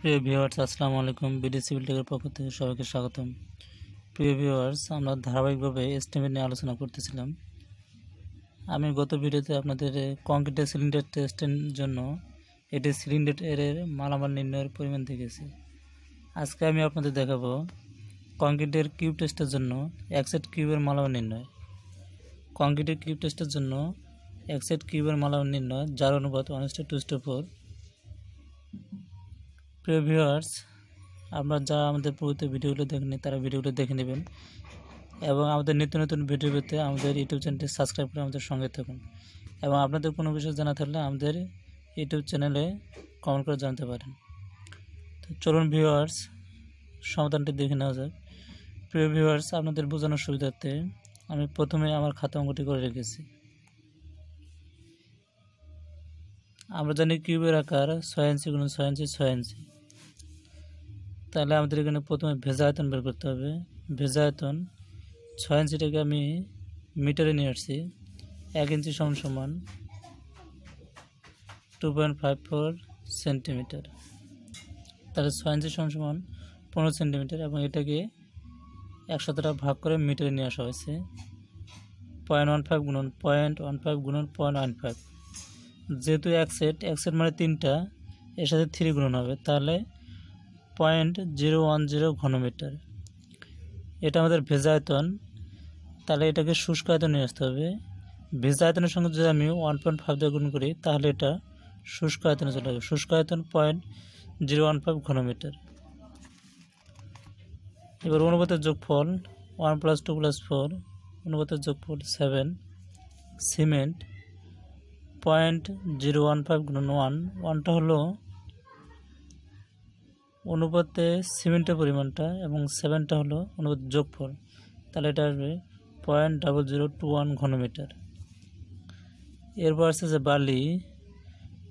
প্রিয় ভিউয়ার্স আসসালামু আলাইকুম বিডি সিভিল টেকের পক্ষ থেকে সবাইকে স্বাগতম প্রিয় ভিউয়ার্স আমরা ধারাবাহিকভাবে এস্টিমেট নিয়ে আলোচনা করতেছিলাম আমি গত ভিডিওতে আপনাদের কংক্রিটের সিলিন্ডার টেস্টের জন্য এটি সিলিন্ডার এরের মালামাল নির্ণয়ের পরিমাণ দেখেছি আজকে আমি আপনাদের দেখাবো কংক্রিটের কিউব টেস্টের জন্য একসেট কিউবের মালামাল নির্ণয় কংক্রিটের কিউব টেস্টের জন্য একসেট কিউবের মালামাল নির্ণয় যার অনুপাত ওয়ান টু ফোর প্রিয় ভিউয়ার্স আমরা যারা আমাদের পুরোতে ভিডিওগুলো দেখেনি তারা ভিডিওগুলো দেখে নেবেন এবং আমাদের নিত্য নতুন ভিডিও পেতে আমাদের ইউটিউব চ্যানেলটি সাবস্ক্রাইব করে আমাদের সঙ্গে থাকুন এবং আপনাদের কোনো বিষয় জানা থাকলে আমাদের ইউটিউব চ্যানেলে কমেন্ট করে জানতে পারেন তো চলুন ভিউয়ার্স সমাধানটি দেখে নেওয়া যাক প্রিয় ভিউয়ার্স আপনাদের বোঝানোর সুবিধার্থে আমি প্রথমে আমার খাতা অঙ্কটি করে রেখেছি আমরা জানি কিউবের আকার ছয় ইঞ্চি গুণ ছয় ইঞ্চি ছয় ইঞ্চি তাহলে আমাদের এখানে প্রথমে ভেজায়তন বের করতে হবে ভেজায়তন ছয় ইঞ্চিটাকে আমি মিটারে নিয়ে আসছি এক ইঞ্চি সমান সমান two point five four centimeter তাহলে ছয় ইঞ্চি সমান সমান পনেরো সেন্টিমিটার এবং এটাকে একশো দ্বারা ভাগ করে মিটারে নিয়ে আসা হয়েছে পয়েন্ট ওয়ান ফাইভ গুণন পয়েন্ট ওয়ান ফাইভ গুণন পয়েন্ট ওয়ান ফাইভ যেহেতু এক সেট এক সেট মানে তিনটা এর সাথে থ্রি গুণন হবে তাহলে পয়েন্ট জিরো ওয়ান জিরো ঘনমিটার এটা আমাদের ভেজায়তন তাহলে এটাকে শুষ্ক আয়তনে নিয়ে আসতে হবে ভেজায়তনের সঙ্গে যদি আমি ওয়ান পয়েন্ট ফাইভ দিয়ে গুণ করি তাহলে এটা শুষ্ক আয়তনে চলে যাবে শুষ্ক আয়তন পয়েন্ট জিরো ওয়ান ফাইভ ঘনমিটার এবার অনুপাতের যোগফল one plus two plus four অনুপাতের যোগফল seven cement point zero one five গুণ ওয়ান ওয়ানটা হলো অনুপাতে সিমেন্টের পরিমাণটা এবং সেভেনটা হলো অনুপাত যোগফল তাহলে এটা আসবে point double zero two one ঘনমিটার এরপর আছে যে বালি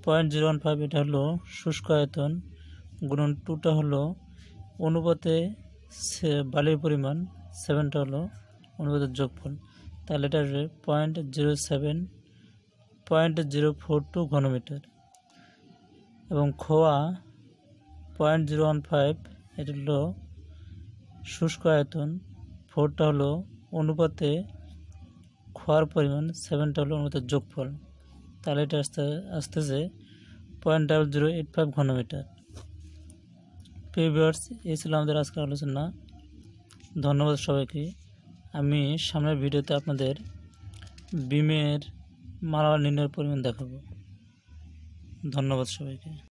পয়েন্ট জিরো ওয়ান ফাইভ এটা হলো শুষ্ক আয়তন গুণন টুটা হলো অনুপাতে বালির পরিমাণ সেভেনটা হলো অনুপাতের যোগফল তাহলে এটা আসবে point zero seven point zero four two ঘনমিটার এবং খোয়া পয়েন্ট জিরো ওয়ান ফাইভ এটা হলো শুষ্ক আয়তন ফোরটা হলো অনুপাতে খোয়ার পরিমাণ সেভেনটা হলো অনুপাতে যোগফল তাহলে এটা আসতে আসতেছে point double zero eight five ঘনমিটার প্রিভিয়ার্স এই ছিল আমাদের আজকের আলোচনা ধন্যবাদ সবাইকে আমি সামনের ভিডিওতে আপনাদের বিমের মালা নির্ণয়ের পরিমাণ দেখাবো ধন্যবাদ সবাইকে